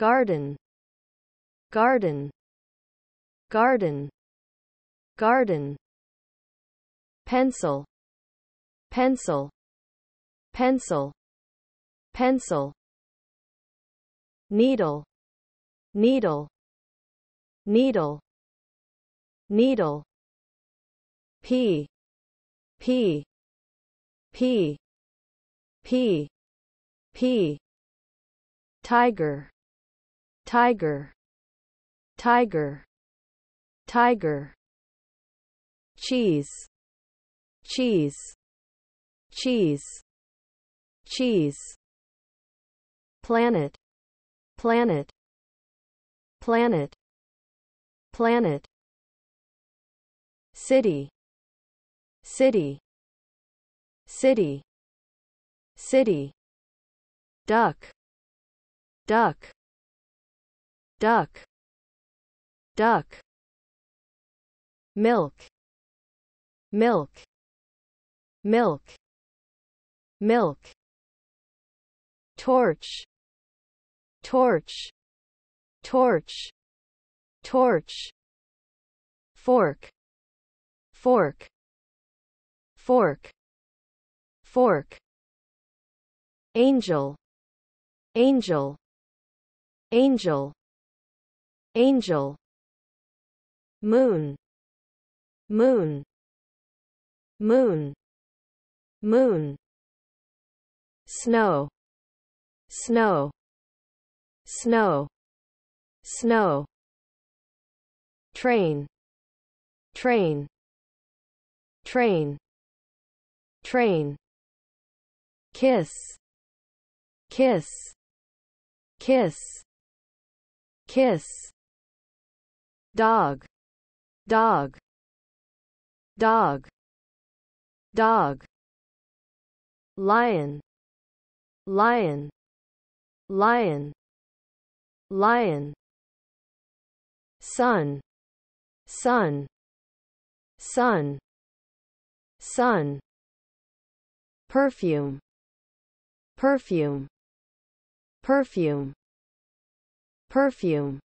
garden garden garden garden pencil pencil pencil pencil needle needle needle needle p p p p p tiger tiger tiger tiger cheese cheese cheese cheese planet planet planet planet city city city city duck duck duck duck milk milk milk milk torch torch torch torch fork fork fork fork angel angel angel angel moon moon moon moon snow snow snow snow train train train train kiss kiss kiss kiss dog dog dog dog lion lion lion lion sun sun sun sun perfume perfume perfume perfume